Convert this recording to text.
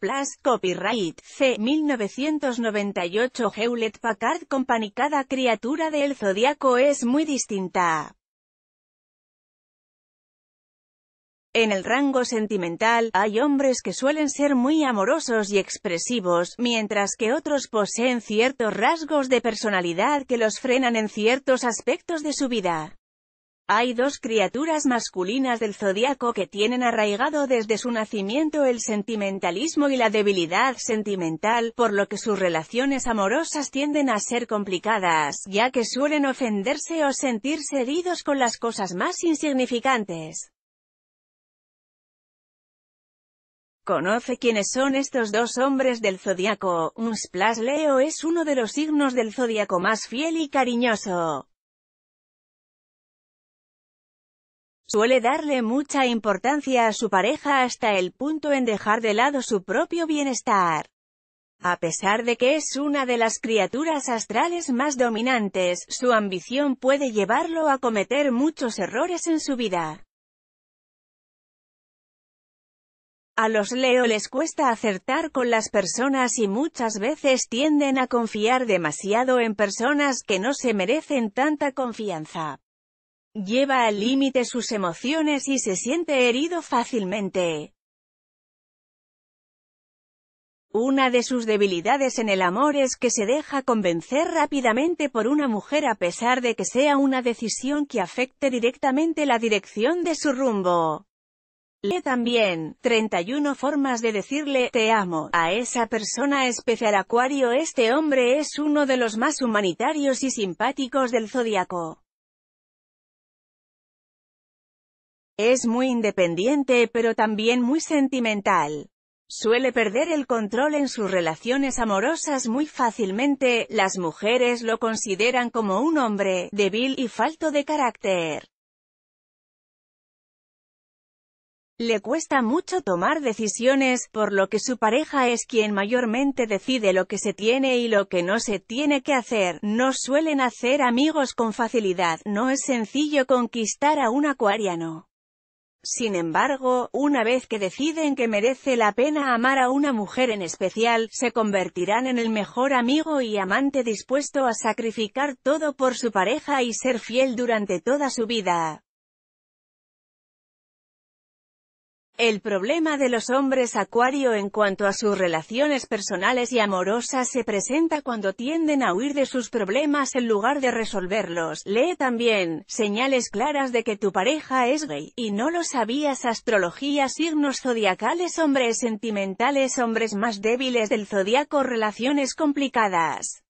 Plus, copyright, C. 1998 Hewlett Packard Company Cada criatura del zodiaco es muy distinta. En el rango sentimental, hay hombres que suelen ser muy amorosos y expresivos, mientras que otros poseen ciertos rasgos de personalidad que los frenan en ciertos aspectos de su vida. Hay dos criaturas masculinas del zodiaco que tienen arraigado desde su nacimiento el sentimentalismo y la debilidad sentimental, por lo que sus relaciones amorosas tienden a ser complicadas, ya que suelen ofenderse o sentirse heridos con las cosas más insignificantes. Conoce quiénes son estos dos hombres del zodiaco. Un splash Leo es uno de los signos del zodiaco más fiel y cariñoso. Suele darle mucha importancia a su pareja hasta el punto en dejar de lado su propio bienestar. A pesar de que es una de las criaturas astrales más dominantes, su ambición puede llevarlo a cometer muchos errores en su vida. A los Leo les cuesta acertar con las personas y muchas veces tienden a confiar demasiado en personas que no se merecen tanta confianza lleva al límite sus emociones y se siente herido fácilmente. Una de sus debilidades en el amor es que se deja convencer rápidamente por una mujer a pesar de que sea una decisión que afecte directamente la dirección de su rumbo. Lee también, 31 formas de decirle «te amo» a esa persona especial acuario Este hombre es uno de los más humanitarios y simpáticos del zodiaco. Es muy independiente pero también muy sentimental. Suele perder el control en sus relaciones amorosas muy fácilmente, las mujeres lo consideran como un hombre, débil y falto de carácter. Le cuesta mucho tomar decisiones, por lo que su pareja es quien mayormente decide lo que se tiene y lo que no se tiene que hacer. No suelen hacer amigos con facilidad, no es sencillo conquistar a un acuariano. Sin embargo, una vez que deciden que merece la pena amar a una mujer en especial, se convertirán en el mejor amigo y amante dispuesto a sacrificar todo por su pareja y ser fiel durante toda su vida. El problema de los hombres acuario en cuanto a sus relaciones personales y amorosas se presenta cuando tienden a huir de sus problemas en lugar de resolverlos. Lee también, señales claras de que tu pareja es gay, y no lo sabías astrología signos zodiacales hombres sentimentales hombres más débiles del zodiaco relaciones complicadas.